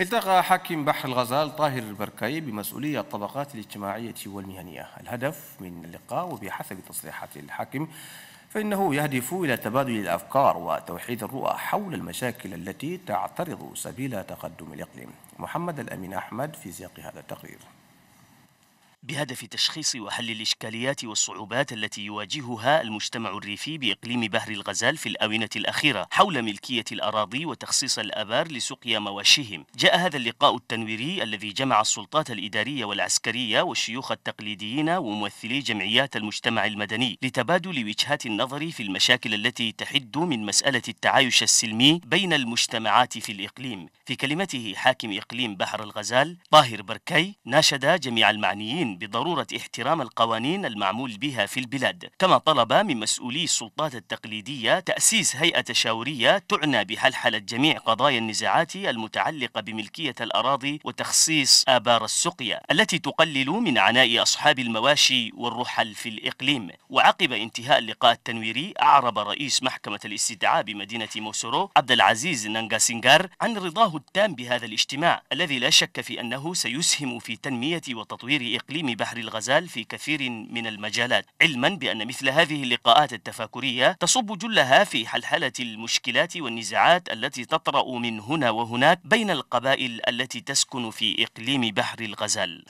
التقى حاكم بحر الغزال طاهر البركاي بمسؤولية الطبقات الاجتماعية والمهنية الهدف من اللقاء وبحسب تصريحات الحاكم فإنه يهدف إلى تبادل الأفكار وتوحيد الرؤى حول المشاكل التي تعترض سبيل تقدم الإقليم محمد الأمين أحمد في سياق هذا التقرير بهدف تشخيص وحل الإشكاليات والصعوبات التي يواجهها المجتمع الريفي بإقليم بحر الغزال في الآونة الأخيرة حول ملكية الأراضي وتخصيص الآبار لسقيا مواشيهم جاء هذا اللقاء التنويري الذي جمع السلطات الإدارية والعسكرية والشيوخ التقليديين وممثلي جمعيات المجتمع المدني لتبادل وجهات النظر في المشاكل التي تحد من مسألة التعايش السلمي بين المجتمعات في الإقليم في كلمته حاكم إقليم بحر الغزال طاهر بركي ناشد جميع المعنيين بضرورة احترام القوانين المعمول بها في البلاد كما طلب من مسؤولي السلطات التقليدية تأسيس هيئة تشاورية تعنى بحلحلة جميع قضايا النزاعات المتعلقة بملكية الأراضي وتخصيص آبار السقيا التي تقلل من عناء أصحاب المواشي والرحل في الإقليم وعقب انتهاء اللقاء التنويري أعرب رئيس محكمة الاستدعاء بمدينة موسورو عبد العزيز نانغاسينغار عن رضاه التام بهذا الاجتماع الذي لا شك في أنه سيسهم في تنمية وتطوير إقليم تأقليم بحر الغزال في كثير من المجالات علما بأن مثل هذه اللقاءات التفاكرية تصب جلها في حلحلة المشكلات والنزاعات التي تطرأ من هنا وهناك بين القبائل التي تسكن في إقليم بحر الغزال